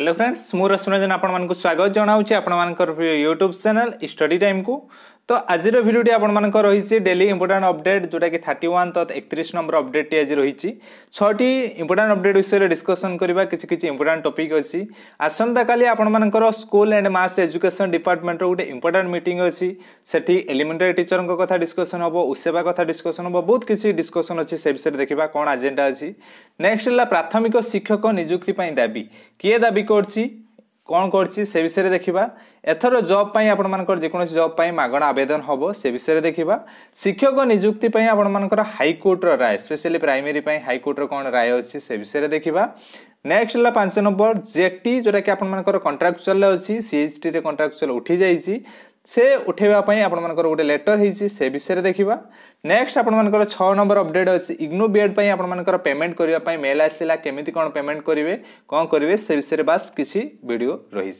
hello friends मु रश्मिरंजन आपंक स्वागत जनावि आपंकर यूट्यूब चेल स्टडी टाइम को তো আজির ভিডিওটি আপনার রয়েছে ডেলি ইম্পর্টাট অপডেট যেটা কি থার্টি ওয়ান তো একত্রিশ নম্বর অপডেটটি আজ রয়েছে ছটি ইম্পর্টাট অপডেট বিষয়ে ডিসকসন করা কিছু কিছু ইম্পর্টাট টপিক অছি আসন্তকালি আপনার স্কুল এন্ড মাস এজুকেশন ডিপার্টমেন্টর গোটে ইম্পর্টাট মিটিং অছি সেটি এলিমেন্টারি টিচর কথা ডিসকসন হব উসেবা কথা ডিসকসন হব বহুত কিছু ডিসকসন অছি সে বিষয়ে দেখা কোণ আজেন্ডা অছি নেক্সট হল প্রাথমিক শিক্ষক নিযুক্তি দাবি কি দাবি করছি କ'ଣ କରିଛି ସେ ବିଷୟରେ ଦେଖିବା ଏଥର ଜବ୍ ପାଇଁ ଆପଣମାନଙ୍କର ଯେକୌଣସି ଜବ୍ ପାଇଁ ମାଗଣା ଆବେଦନ ହେବ ସେ ବିଷୟରେ ଦେଖିବା ଶିକ୍ଷକ ନିଯୁକ୍ତି ପାଇଁ ଆପଣମାନଙ୍କର ହାଇକୋର୍ଟର ରାୟ ସ୍ପେଶିଆଲି ପ୍ରାଇମେରୀ ପାଇଁ ହାଇକୋର୍ଟର କ'ଣ ରାୟ ଅଛି ସେ ବିଷୟରେ ଦେଖିବା ନେକ୍ସଟ ହେଲା ପାଞ୍ଚ ନମ୍ବର ଜେଟି ଯେଉଁଟାକି ଆପଣମାନଙ୍କର କଣ୍ଟ୍ରାକ୍ଚୁଆଲ ଅଛି ସିଏଚ୍ଟିରେ କଣ୍ଟ୍ରାକ୍ଚୁଆଲ ଉଠିଯାଇଛି ସେ ଉଠାଇବା ପାଇଁ ଆପଣମାନଙ୍କର ଗୋଟେ ଲେଟର ହେଇଛି ସେ ବିଷୟରେ ଦେଖିବା नेक्स्ट आपर छः नंबर अपडेट अच्छे इग्नो बीएड पर पेमेंट करने मेल आसा केमी कौन पेमेंट करेंगे कौन करेंगे से विषय बास किसी भिड रही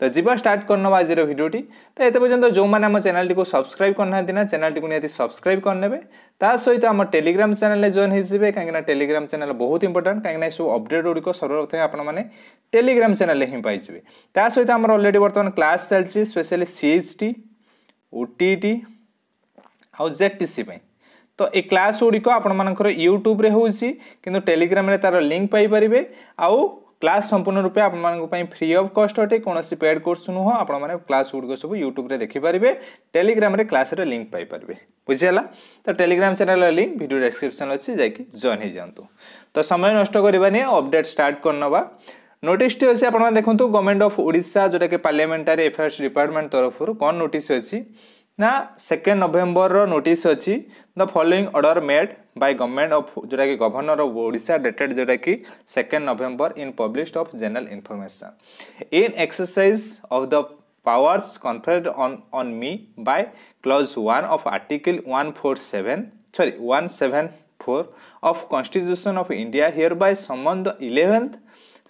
तो जी स्टार्ट करना आज भिडटी तो ये पर्यटन जो मैंने चैनल को सब्सक्राइब करना ना चैनल को निहती सब्सक्राइब करने सहित आम टेलीग्राम चैनल जॉइन होते कहीं टेलीग्राम चैनल बहुत इंपोर्टां कहीं सब अपडेट गुड़िक सर्वप्रथम आपने टेलीग्राम चेल्ले हिं पाइबे सहित आम अलरेडी बर्तमान क्लास चलती specially C H T O T ଆଉ ଜେଟିସି ପାଇଁ ତ ଏ କ୍ଲାସ୍ ଗୁଡ଼ିକ ଆପଣମାନଙ୍କର ୟୁଟ୍ୟୁବରେ ହେଉଛି କିନ୍ତୁ ଟେଲିଗ୍ରାମରେ ତା'ର ଲିଙ୍କ୍ ପାଇପାରିବେ ଆଉ କ୍ଲାସ୍ ସମ୍ପୂର୍ଣ୍ଣ ରୂପେ ଆପଣମାନଙ୍କ ପାଇଁ ଫ୍ରି ଅଫ୍ କଷ୍ଟ ଅଟେ କୌଣସି ପେଡ଼୍ କୋର୍ସ ନୁହଁ ଆପଣମାନେ କ୍ଲାସ୍ ଗୁଡ଼ିକ ସବୁ ୟୁଟ୍ୟୁବରେ ଦେଖିପାରିବେ ଟେଲିଗ୍ରାମରେ କ୍ଲାସ୍ର ଲିଙ୍କ୍ ପାଇପାରିବେ ବୁଝିହେଲା ତ ଟେଲିଗ୍ରାମ ଚ୍ୟାନେଲ୍ର ଲିଙ୍କ୍ ଭିଡ଼ିଓ ଡେସ୍କ୍ରିପ୍ସନ୍ ଅଛି ଯାଇକି ଜଏନ୍ ହେଇଯାଆନ୍ତୁ ତ ସମୟ ନଷ୍ଟ କରିବାନି ଅପଡେଟ୍ ଷ୍ଟାର୍ଟ କରିନେବା ନୋଟିସ୍ଟି ଅଛି ଆପଣମାନେ ଦେଖନ୍ତୁ ଗଭର୍ଣ୍ଣମେଣ୍ଟ ଅଫ୍ ଓଡ଼ିଶା ଯେଉଁଟାକି ପାର୍ଲିଆମେଣ୍ଟାରୀ ଆଫେୟାର୍ସ ଡିପାର୍ଟମେଣ୍ଟ ତରଫରୁ କ'ଣ ନୋଟିସ୍ ଅଛି ନା ସେକେଣ୍ଡ ନଭେମ୍ବରର ନୋଟିସ୍ ଅଛି the following order made by government of ଯେଉଁଟାକି ଗଭର୍ଣ୍ଣର ଅଫ୍ ଓଡ଼ିଶା ଡେଟେଡ୍ ଯେଉଁଟାକି second November in published of general information in exercise of the powers conferred on on me by clause 1 of article 147 sorry 174 of constitution of india hereby summon the 11th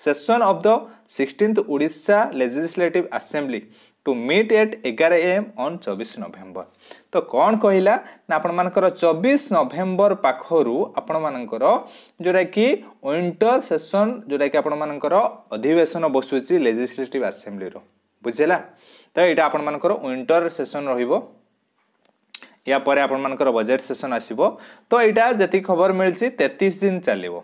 session of the 16th odisha legislative assembly to meet at ଏଗାର AM on ଚବିଶ November ତ କ'ଣ କହିଲା ନା ଆପଣମାନଙ୍କର ଚବିଶ November ପାଖରୁ ଆପଣମାନଙ୍କର ଯେଉଁଟାକି ୱିଣ୍ଟର ସେସନ୍ ଯେଉଁଟାକି ଆପଣମାନଙ୍କର ଅଧିବେଶନ ବସୁଛି ଲେଜିସ୍ଲେଟିଭ୍ ଆସେମ୍ବ୍ଲିର ବୁଝିଲା ତ ଏଇଟା ଆପଣମାନଙ୍କର ୱିଣ୍ଟର ସେସନ୍ ରହିବ ୟା ପରେ ଆପଣମାନଙ୍କର ବଜେଟ୍ ସେସନ୍ ଆସିବ ତ ଏଇଟା ଯେତିକି ଖବର ମିଳିଛି ତେତିଶ ଦିନ ଚାଲିବ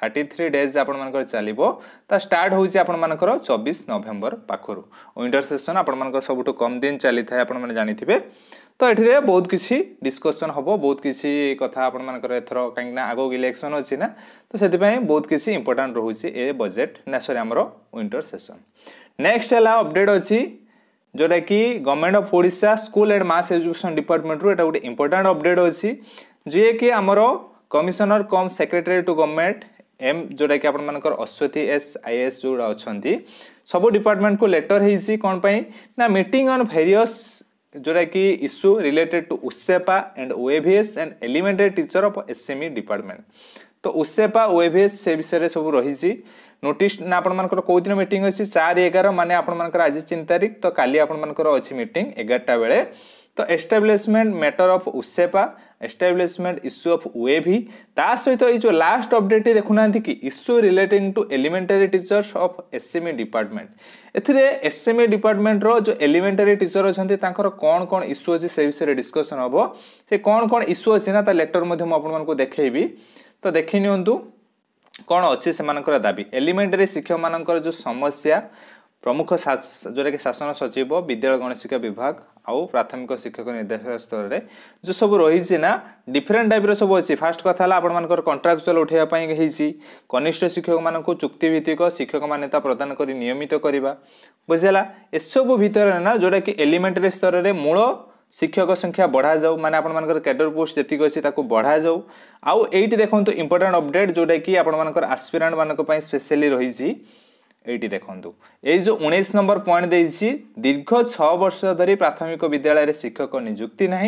থার্টি থ্রি ডেজ আপনার চালব তা স্টার্ট হচ্ছে আপনার চবিশ নভেম্বর পাখর উইন্টর সেসন আপনার সবুঠু কম দিন চালি থাকে আপনার জাঁথিবে তো এটিরে বহুত কিছু ডিসকসন হব বহুত কিছু কথা আপনার এথর কিনা আগ ইলেকশন অছি না তো সেপাই বহুত কিছু ইম্পর্টাট রয়েছে এ বজেট না সরি আমার উইন্টর সেসন নেক্সট হল অপডেট অছি जोटा कि government of Odisha school and mass education department रू एटा गोटे इंपोर्टाट अपडेट अच्छी जी कि आमर commissioner cum secretariat to government एम जोटा कि आपर अश्वती एस एस जो अच्छा सब डिपार्टमेंट को लेटर हेसी कौन पई ना मीटिंग ऑन वेरियस जोटा कि issue related to OSEPA and OAVS and elementary teacher of SME department तो उसेपा ओएवीएस से विषय में सब रही नोटिस ना आपमनकर मीट अच्छी चार एगार मानने 11 माने आज तारीख तो काली आपर अच्छी मीट एगारटा बेले ତ establishment matter of OSEPA establishment issue of ୱେଭି ତା ସହିତ ଏଇ ଯେଉଁ ଲାଷ୍ଟ ଅପଡେଟ୍ ଦେଖୁନାହାନ୍ତି କି issue relating to elementary teachers of SME department ଏଥିରେ ଏସ୍ଏମ୍ଇ ଡିପାର୍ଟମେଣ୍ଟର ଯେଉଁ ଏଲିମେଣ୍ଟାରୀ ଟିଚର୍ ଅଛନ୍ତି ତାଙ୍କର କ'ଣ କ'ଣ ଇସ୍ୟୁ ଅଛି ସେ ବିଷୟରେ ଡିସ୍କସନ୍ ହେବ ସେ କ'ଣ କ'ଣ ଇସ୍ୟୁ ଅଛି ନା ତା ଲେଟର୍ ମଧ୍ୟ ମୁଁ ଆପଣମାନଙ୍କୁ ଦେଖେଇବି ତ ଦେଖି ନିଅନ୍ତୁ କ'ଣ ଅଛି ସେମାନଙ୍କର ଦାବି ଏଲିମେଣ୍ଟାରୀ ଶିକ୍ଷକମାନଙ୍କର ଯେଉଁ ସମସ୍ୟା ପ୍ରମୁଖ ଯେଉଁଟାକି ଶାସନ ସଚିବ ବିଦ୍ୟାଳୟ ଗଣଶିକ୍ଷା ବିଭାଗ ଆଉ ପ୍ରାଥମିକ ଶିକ୍ଷକ ନିର୍ଦ୍ଦେଶକ ସ୍ତରରେ ଯେଉଁ ସବୁ ରହିଛି ନା ଡିଫରେଣ୍ଟ ଟାଇପ୍ର ସବୁ ଅଛି ଫାଷ୍ଟ କଥା ହେଲା ଆପଣମାନଙ୍କର କଣ୍ଟ୍ରାକ୍ଚୁଆଲ ଉଠାଇବା ପାଇଁ ହେଇଛି କନିଷ୍ଠ ଶିକ୍ଷକମାନଙ୍କୁ ଚୁକ୍ତିଭିତ୍ତିକ ଶିକ୍ଷକ ମାନ୍ୟତା ପ୍ରଦାନ କରି ନିୟମିତ କରିବା ବୁଝିଲା ଏସବୁ ଭିତରେ ନା ଯେଉଁଟାକି ଏଲିମେଣ୍ଟାରୀ ସ୍ତରରେ ମୂଳ ଶିକ୍ଷକ ସଂଖ୍ୟା ବଢ଼ାଯାଉ ମାନେ ଆପଣମାନଙ୍କର କ୍ୟାଡର ପୋଷ୍ଟ ଯେତିକି ଅଛି ତାକୁ ବଢ଼ାଯାଉ ଆଉ ଏଇଠି ଦେଖନ୍ତୁ ଇମ୍ପୋର୍ଟାଣ୍ଟ ଅପଡେଟ୍ ଯେଉଁଟାକି ଆପଣମାନଙ୍କର ମାନଙ୍କ ପାଇଁ ସ୍ପେଶିଆଲି ରହିଛି এইটি দেখন্তু এই যে উনিশ নম্বর পয়েন্ট দিয়েছি দীর্ঘ ছ বর্ষ ধরে প্রাথমিক বিদ্যালয়ের শিক্ষক নিযুক্তি না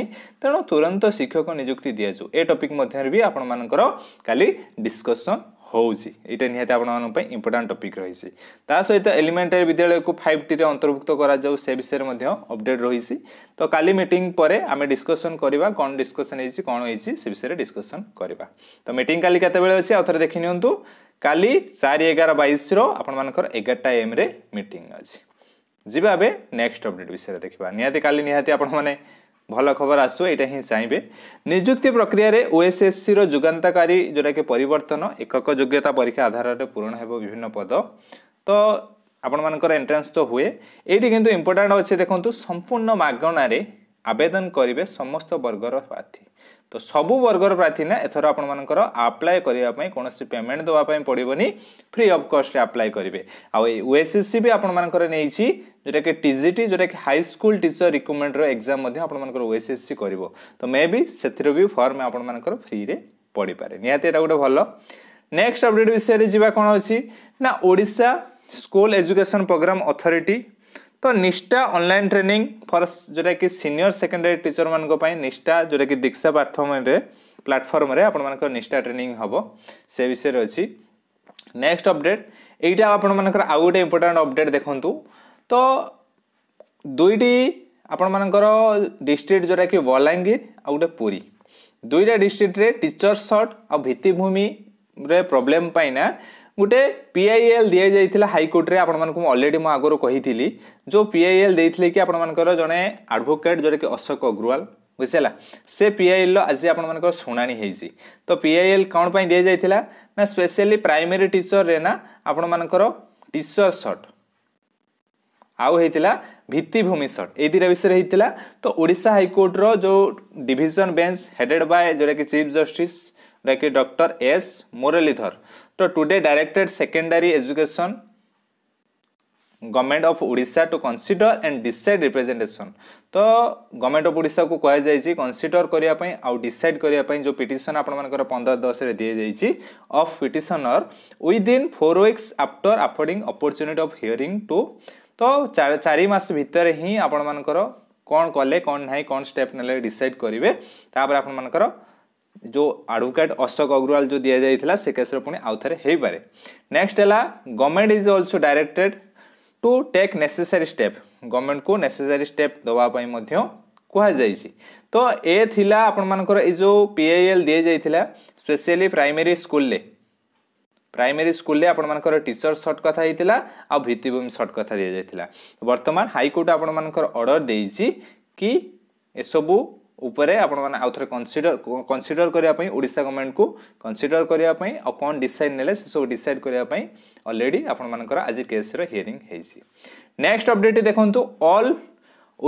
তেণু তুরন্ত শিক্ষক নিযুক্তি দিয়াযু এ টপিক মধ্যে বি আপনার কালি ডিসকসন ହେଉଛି ଏଇଟା ନିହାତି ଆପଣମାନଙ୍କ ପାଇଁ ଇମ୍ପୋର୍ଟାଣ୍ଟ ଟପିକ୍ ରହିଛି ତା ସହିତ ଏଲିମେଣ୍ଟାରୀ ବିଦ୍ୟାଳୟକୁ ଫାଇଭ୍ ଟିରେ ଅନ୍ତର୍ଭୁକ୍ତ କରାଯାଉ ସେ ବିଷୟରେ ମଧ୍ୟ ଅପଡ଼େଟ୍ ରହିଛି ତ କାଲି ମିଟିଂ ପରେ ଆମେ ଡିସ୍କସନ୍ କରିବା କ'ଣ ଡିସ୍କସନ୍ ହେଇଛି କ'ଣ ହେଇଛି ସେ ବିଷୟରେ ଡିସ୍କସନ୍ କରିବା ତ ମିଟିଂ କାଲି କେତେବେଳେ ଅଛି ଆଉ ଥରେ ଦେଖିନିଅନ୍ତୁ କାଲି ଚାରି ଏଗାର ବାଇଶର ଆପଣମାନଙ୍କର ଏଗାରଟା ଏମ୍ରେ ମିଟିଂ ଅଛି ଯିବା ଏବେ ନେକ୍ସଟ ଅପଡ଼େଟ୍ ବିଷୟରେ ଦେଖିବା ନିହାତି କାଲି ନିହାତି ଆପଣମାନେ ଭଲ ଖବର ଆସୁ ଏଇଟା ହିଁ ଚାହିଁବେ ନିଯୁକ୍ତି ପ୍ରକ୍ରିୟାରେ ଓଏସ୍ଏସ୍ସିର ଯୁଗାନ୍ତକାରୀ ଯେଉଁଟାକି ପରିବର୍ତ୍ତନ ଏକକ ଯୋଗ୍ୟତା ପରୀକ୍ଷା ଆଧାରରେ ପୂରଣ ହେବ ବିଭିନ୍ନ ପଦ ତ ଆପଣମାନଙ୍କର ଏଣ୍ଟ୍ରାନ୍ସ ତ ହୁଏ ଏଇଠି କିନ୍ତୁ ଇମ୍ପୋର୍ଟାଣ୍ଟ ଅଛି ଦେଖନ୍ତୁ ସମ୍ପୂର୍ଣ୍ଣ ମାଗଣାରେ ଆବେଦନ କରିବେ ସମସ୍ତ ବର୍ଗର ପ୍ରାର୍ଥୀ তো সবু বর্গর প্রার্থী না এথর আপনার আপ্লায় করা কোণী পেমেন্ট দেওয়া পড়বনি ফ্রি অফ কস্টে আপ্লায় করবে আওএসএসসি বি আপনার নিয়েছি যেটা কি টিজিটি যেটা কি হাইস্কুল টিচর রিকুমেন্টর এক্সাম আপনার ওএসএসসি করব তো মে বি সেথির বি ফর্ম আপনার ফ্রিরে পড়িপারে নিহতি এটা গোটে ভাল নেক্সট অপডেট বিষয়ে যা কোণ অছি না Odisha school education programme authority ତ ନିଷ୍ଠା ଅନଲାଇନ୍ ଟ୍ରେନିଂ ଫର୍ ଯେଉଁଟାକି ସିନିୟର ସେକେଣ୍ଡାରୀ ଟିଚରମାନଙ୍କ ପାଇଁ ନିଷ୍ଠା ଯେଉଁଟାକି ଦୀକ୍ଷା ପାଠ୍ୟକ୍ରମରେ ପ୍ଲାଟଫର୍ମରେ ଆପଣମାନଙ୍କର ନିଷ୍ଠା ଟ୍ରେନିଂ ହେବ ସେ ବିଷୟରେ ଅଛି ନେକ୍ସଟ ଅପଡ଼େଟ୍ ଏଇଟା ଆପଣମାନଙ୍କର ଆଉ ଗୋଟେ ଇମ୍ପୋର୍ଟାଣ୍ଟ ଅପଡ଼େଟ୍ ଦେଖନ୍ତୁ ତ ଦୁଇଟି ଆପଣମାନଙ୍କର ଡିଷ୍ଟ୍ରିକ୍ଟ ଯେଉଁଟାକି ବଲାଙ୍ଗୀର ଆଉ ଗୋଟେ ପୁରୀ ଦୁଇଟା ଡିଷ୍ଟ୍ରିକ୍ଟରେ ଟିଚର ସର୍ଟ ଆଉ ଭିତ୍ତିଭୂମିରେ ପ୍ରୋବ୍ଲେମ୍ ପାଇଁନା ଗୋଟେ ପିଆଇଏଲ୍ ଦିଆଯାଇଥିଲା ହାଇକୋର୍ଟରେ ଆପଣମାନଙ୍କୁ ମୁଁ ଅଲରେଡ଼ି ମୁଁ ଆଗରୁ କହିଥିଲି ଯେଉଁ ପିଆଇଏଲ୍ ଦେଇଥିଲେ କି ଆପଣମାନଙ୍କର ଜଣେ ଆଡ଼ଭୋକେଟ୍ ଯେଉଁଟାକି ଅଶୋକ ଅଗ୍ରୱାଲ ବୁଝିହେଲା ସେ ପିଆଇଏଲ୍ର ଆଜି ଆପଣମାନଙ୍କର ଶୁଣାଣି ହେଇଛି ତ ପିଆଇଏଲ୍ କ'ଣ ପାଇଁ ଦିଆଯାଇଥିଲା ନା ସ୍ପେଶିଆଲି ପ୍ରାଇମେରୀ ଟିଚର୍ରେ ନା ଆପଣମାନଙ୍କର ଟିଚର୍ ସଟ୍ ଆଉ ହେଇଥିଲା ଭିତ୍ତିଭୂମି ସଟ୍ ଏଇ ଦୁଇଟା ବିଷୟରେ ହେଇଥିଲା ତ ଓଡ଼ିଶା ହାଇକୋର୍ଟର ଯେଉଁ ଡିଭିଜନ୍ ବେଞ୍ଚ ହେଡେଡ଼୍ ବାଏ ଯେଉଁଟାକି ଚିଫ୍ ଜଷ୍ଟିସ୍ ଯେଉଁଟାକି doctor S Muralidhar to today directed secondary education government of Odisha to consider and decide representation to government of Odisha को कहुई कनसीडर करने आउ करने जो पिटन आपर पंदर दस दी जाइए of petitioner within four weeks after affording opportunity of हिअरी टू तो चार भितर ही आपण मानकर कौन कले कौन ना कौन स्टेप ना डिसाइड करेंगे आपर जो ଆଡ଼ଭୋକେଟ୍ ଅଶୋକ ଅଗ୍ରୱାଲ ଯେଉଁ ଦିଆଯାଇଥିଲା ସେ କେସ୍ର ପୁଣି ଆଉଥରେ ହେଇପାରେ ନେକ୍ସଟ ହେଲା government is also directed to take necessary step ଗଭର୍ଣ୍ଣମେଣ୍ଟକୁ ନେସେସାରୀ ଷ୍ଟେପ୍ ଦେବା ପାଇଁ ମଧ୍ୟ କୁହାଯାଇଛି ତ ଏ ଥିଲା ଆପଣମାନଙ୍କର ଏଇ ଯେଉଁ ପି ଆଇ ଏଲ୍ ଦିଆଯାଇଥିଲା ସ୍ପେସିଆଲି ପ୍ରାଇମେରୀ ସ୍କୁଲରେ ପ୍ରାଇମେରୀ ସ୍କୁଲରେ ଆପଣମାନଙ୍କର ଟିଚର ସର୍ଟ କଥା ହେଇଥିଲା ଆଉ ଭିତ୍ତିଭୂମି ସର୍ଟ କଥା ଦିଆଯାଇଥିଲା ବର୍ତ୍ତମାନ ହାଇକୋର୍ଟ ଆପଣମାନଙ୍କର ଅର୍ଡ଼ର ଦେଇଛି କି ଏସବୁ ઉપર હે આપણ મને આઉથર કન્સિડર કન્સિડર કરી આપાઈ ઓડિશા ગવર્નમેન્ટ કો કન્સિડર કરી આપાઈ અપન ડિસાઈડ નેલે સો ડિસાઈડ કરી આપાઈ ઓલરેડી આપણ મને કર આજી કેસ ર હિયરિંગ હેસી નેક્સ્ટ અપડેટ દેખંતુ all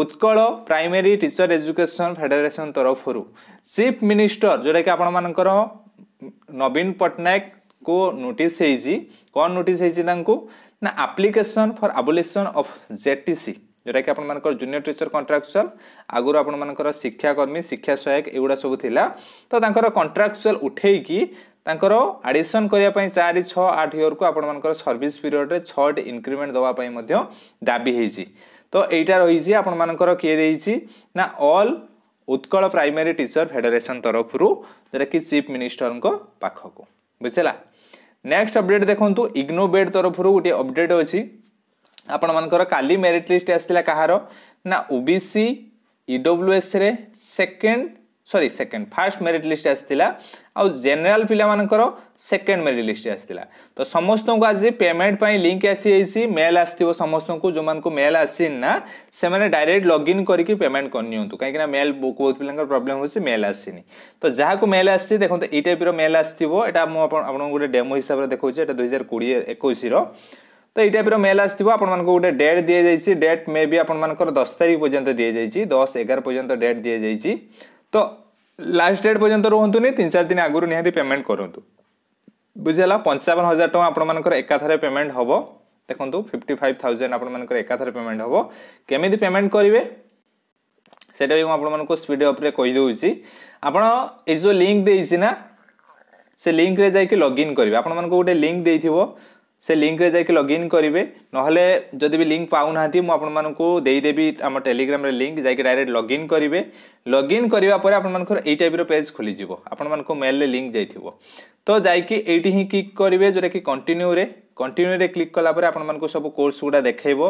Utkal primary teacher education federation તરફ હરુ ચીફ મિનિસ્ટર જોડે કે આપણ મને નોબિન પટનાયક કો નોટિસ હેજી કોન નોટિસ હેચી તાંકો ના application for abolition of JTC ଯେଉଁଟାକି ଆପଣମାନଙ୍କର ଜୁନିୟର ଟିଚର କଣ୍ଟ୍ରାକ୍ଚୁଆଲ ଆଗରୁ ଆପଣମାନଙ୍କର ଶିକ୍ଷାକର୍ମୀ ଶିକ୍ଷା ସହାୟକ ଏଗୁଡ଼ା ସବୁ ଥିଲା ତ ତାଙ୍କର କଣ୍ଟ୍ରାକ୍ଚୁଆଲ ଉଠେଇକି ତାଙ୍କର ଆଡ଼ିସନ୍ କରିବା ପାଇଁ ଚାରି ଛଅ ଆଠ ଇୟରକୁ ଆପଣମାନଙ୍କର ସର୍ଭିସ୍ ପିରିୟଡ଼ରେ ଛଅଟି ଇନକ୍ରିମେଣ୍ଟ ଦେବା ପାଇଁ ମଧ୍ୟ ଦାବି ହେଇଛି ତ ଏଇଟା ରହିଛି ଆପଣମାନଙ୍କର କିଏ ଦେଇଛି ନା all Utkal primary teacher federation ତରଫରୁ ଯେଉଁଟାକି ଚିଫ୍ ମିନିଷ୍ଟରଙ୍କ ପାଖକୁ ବୁଝିଲା ନେକ୍ସଟ ଅପଡେଟ୍ ଦେଖନ୍ତୁ ଇଗ୍ନୋବେଟ୍ ତରଫରୁ ଗୋଟିଏ ଅପଡେଟ୍ ଅଛି ଆପଣମାନଙ୍କର କାଲି ମେରିଟ୍ ଲିଷ୍ଟ ଆସିଥିଲା କାହାର ନା ଓବିସି ଇଡବ୍ଲ୍ୟୁଏସ୍ରେ second sorry second first merit list ଆସିଥିଲା ଆଉ ଜେନେରାଲ ପିଲାମାନଙ୍କର ସେକେଣ୍ଡ ମେରିଟ୍ ଲିଷ୍ଟ ଆସିଥିଲା ତ ସମସ୍ତଙ୍କୁ ଆଜି ପେମେଣ୍ଟ ପାଇଁ ଲିଙ୍କ ଆସିଯାଇଛି ମେଲ୍ ଆସିଥିବ ସମସ୍ତଙ୍କୁ ଯେଉଁମାନଙ୍କୁ ମେଲ୍ ଆସିନି ନା ସେମାନେ ଡାଇରେକ୍ଟ ଲଗ୍ଇନ୍ କରିକି ପେମେଣ୍ଟ କରିନିଅନ୍ତୁ କାହିଁକିନା ମେଲ୍ ବହୁତ ପିଲାଙ୍କର ପ୍ରୋବ୍ଲେମ୍ ହେଉଛି ମେଲ୍ ଆସିନି ତ ଯାହାକୁ ମେଲ୍ ଆସିଛି ଦେଖନ୍ତୁ ଏଇ ଟାଇପ୍ର ମେଲ୍ ଆସିଥିବ ଏଇଟା ମୁଁ ଆପଣଙ୍କୁ ଗୋଟେ ଡେମୋ ହିସାବରେ ଦେଖାଉଛି ଏଇଟା ଦୁଇହଜାର କୋଡ଼ିଏ ଏକୋଇଶର তো এই টাইপর মেল আসব আপনার গোটে ডেট দিয়ে যাই ডেট মে বি আপনার দশ তারিখ পর্যন্ত দিয়ে যাই দশ এগার পর্যন্ত ডেট দিয়ে যাই তো লাস্ট ডেট পর্যন্ত রুহতুনি তিন চার দিন আগর নিহতি পেমেন্ট করতু বুঝিলা পঞ্চাবন হাজার টাকা আপনার একাথরে পেমেন্ট হব দেখুন ফিফটি ফাইভ থাউজেন্ড আপনার একাথরে পেমেন্ট হব কেমিতি পেমেন্ট করবে সেটা বি আপনার স্পিড অপরে কইদেছি আপনার এই যে লিঙ্ক দিয়েছি না সে লিঙ্করে যাই লগইন করবে আপনার গোটে লিঙ্ক দিয়ে ସେ ଲିଙ୍କରେ ଯାଇକି ଲଗ୍ଇନ୍ କରିବେ ନହେଲେ ଯଦି ବି ଲିଙ୍କ ପାଉନାହାନ୍ତି ମୁଁ ଆପଣମାନଙ୍କୁ ଦେଇଦେବି ଆମ ଟେଲିଗ୍ରାମରେ ଲିଙ୍କ ଯାଇକି ଡାଇରେକ୍ଟ ଲଗ୍ଇନ୍ କରିବେ ଲଗ୍ଇନ୍ କରିବା ପରେ ଆପଣମାନଙ୍କର ଏଇ ଟାଇପ୍ର ପେଜ୍ ଖୋଲିଯିବ ଆପଣମାନଙ୍କୁ ମେଲ୍ରେ ଲିଙ୍କ ଯାଇଥିବ ତ ଯାଇକି ଏଇଠି ହିଁ କ୍ଲିକ୍ କରିବେ ଯେଉଁଟାକି କଣ୍ଟିନ୍ୟୁରେ কন্টিনিউরে ক্লিক কলাপরে আপনার সব কোর্স গুড়া দেখাইব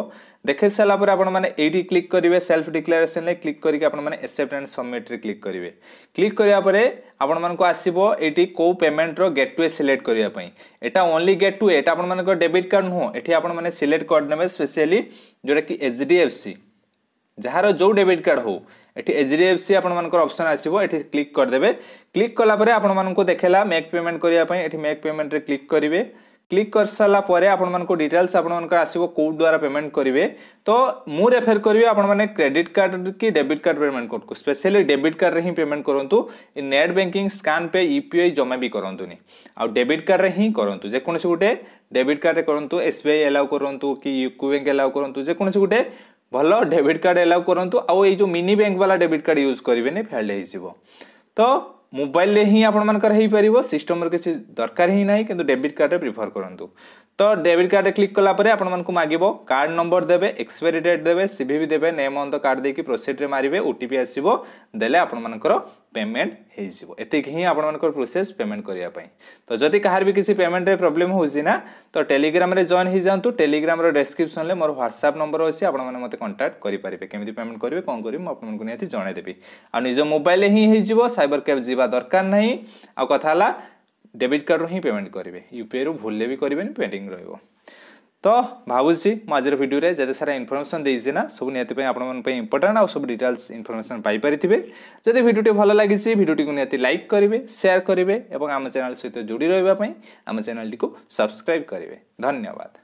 দেখাই সারা পরে আপনার এইটি ক্লিক করবে সেলফ ডিক্লারেসন ক্লিক করি আপনার এসেপ্ট আন্ড সবমিট্রে ক্লিক করবে ক্লিক করা পরে আপনার আসব এইটি কেউ পেমেন্টর গেট টু এ সিলেক্ট করা এটা ওনলি গেট টু এটা আপনার ডেবিট কার্ড নুহ এটি আপনার সিলেক্ট করেদেবে স্পেশালি যেটা কি এইচডিএফসি ଯାହାର ଯେଉଁ ଡେବିଟ୍ କାର୍ଡ଼ ହେଉ ଏଠି ଏଚ୍ ଡି ଏଫ୍ ସି ଆପଣମାନଙ୍କର ଅପସନ୍ ଆସିବ ଏଠି କ୍ଲିକ୍ କରିଦେବେ କ୍ଲିକ୍ କଲାପରେ ଆପଣମାନଙ୍କୁ ଦେଖେଇଲା ମେକ୍ ପେମେଣ୍ଟ କରିବା ପାଇଁ ଏଠି ମେକ୍ ପେମେଣ୍ଟରେ କ୍ଲିକ୍ କରିବେ ক্লিক করে সারা পরে আপনার ডিটেলস আপনার আসব কোড দ্বারা পেমেন্ট করবে তো মু রেফর করবি আপনার ক্রেডিট কার্ড কি ডেবিট কার্ড পেমেন্ট করতু স্পেশালি ডেবিট কার্ডে হি পেমেন্ট করতু net banking scan pay UPI জমা বি করতুনি আেবিট কার্ডে হি করতু যেকোন গোটে ডেবিট কার্ডে করতু এসবিআই এলাও করতু কি ইউকো ব্যাঙ্ক এলাও করতু যেকোন গোটে ভাল ডেবিট কার্ড এলাও করতু আই যে মিনি ব্যাঙ্ক বালা ডেবিট কার্ড ইউজ করবে ফেল্ড হয়ে যাব তো ମୋବାଇଲରେ ହିଁ ଆପଣମାନଙ୍କର ହେଇପାରିବ ସିଷ୍ଟମର କିଛି ଦରକାର ହିଁ ନାହିଁ କିନ୍ତୁ ଡେବିଟ୍ କାର୍ଡ଼ରେ ପ୍ରିଫର କରନ୍ତୁ তো ডেবিট কার্ডে ক্লিক কলাপরে আপনার মাগব কার্ড নম্বর দেবে এক্সপায়ারি ডেট দেবে সিভিভি দেবে নেম অন দ কার্ড দিয়ে প্রোসিডরে মারিবে ওটিপি আসব দেলে আপনার পেমেন্ট হয়ে যাব এতিক হি আপনার প্রোসেস পেমেন্ট করা তো যদি কাহার বি কিছু পেমেন্টে প্রোবলেম হচ্ছে না তো টেলিগ্রামে জয়েন হয়ে যাতে টেলিগ্রামর ডেসক্রিপশনলে মোর হোয়াটসঅ্যাপ নম্বর অছে আপনার মতো কন্টাক্ট করে পারে কেমি পেমেন্ট করবে কম করবে আপনার নিহতি জনাইদেবি আজ মোবাইলে হি হয়ে যাব সাইবর ক্যাব যা দরকার না কথা হল ডেবিট কার্ডରୁ ହିଁ ପେମେଣ୍ଟ କରିବେ ୟୁପିଆଇରୁ ଭୁଲରେ ବି କରିବେନି ପେଣ୍ଡିଂ ରହିବ ତ ଭାବୁଛି ମୁଁ ଆଜିର ଭିଡ଼ିଓରେ ଯେତେ ସାରା ଇନଫର୍ମେସନ୍ ଦେଇଛି ନା ସବୁ ନିହାତି ପାଇଁ ଆପଣମାନଙ୍କ ପାଇଁ ଇମ୍ପୋର୍ଟାଣ୍ଟ ଆଉ ସବୁ ଡିଟେଲ୍ସ ଇନଫର୍ମେସନ୍ ପାଇପାରିଥିବେ ଯଦି ଭିଡ଼ିଓଟି ଭଲ ଲାଗିଛି ଭିଡ଼ିଓଟିକୁ ନିହାତି ଲାଇକ୍ କରିବେ ସେୟାର କରିବେ ଏବଂ ଆମ ଚ୍ୟାନେଲ୍ ସହିତ ଯୋଡ଼ି ରହିବା ପାଇଁ ଆମ ଚ୍ୟାନେଲ୍ଟିକୁ ସବସ୍କ୍ରାଇବ୍ କରିବେ ଧନ୍ୟବାଦ